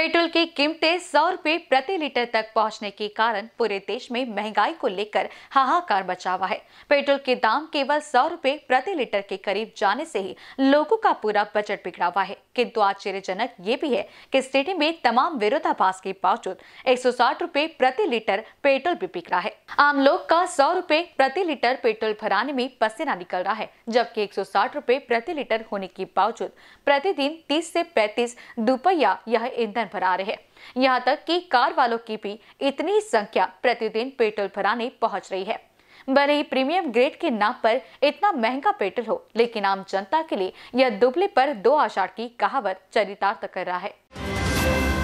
petrol की कीमतें सौ रूपए प्रति लीटर तक पहुंचने के कारण पूरे देश में महंगाई को लेकर हाहाकार बचा हुआ है पेट्रोल के दाम केवल सौ रूपए प्रति लीटर के करीब जाने से ही लोगों का पूरा बजट बिगड़ा हुआ है किंतु आश्चर्यजनक ये भी है कि स्थिति में तमाम विरोधाभास के बावजूद एक सौ साठ रूपए प्रति लीटर पेट्रोल भी बिक रहा है आम लोग का सौ रूपए प्रति लीटर पेट्रोल भराने में पसीना निकल रहा है जबकि एक सौ साठ रूपए प्रति लीटर होने के बावजूद प्रतिदिन तीस से पैंतीस दुपहिया यह ईंधन ईंधन आ रहे हैं यहाँ तक कि कार वालों की भी इतनी संख्या प्रतिदिन पेट्रोल भराने पहुंच रही है भले ही प्रीमियम ग्रेड के नाम पर इतना महंगा पेट्रोल हो लेकिन आम जनता के लिए यह दुबले पर दो आषाढ़ की कहावत चरितार्थ कर रहा है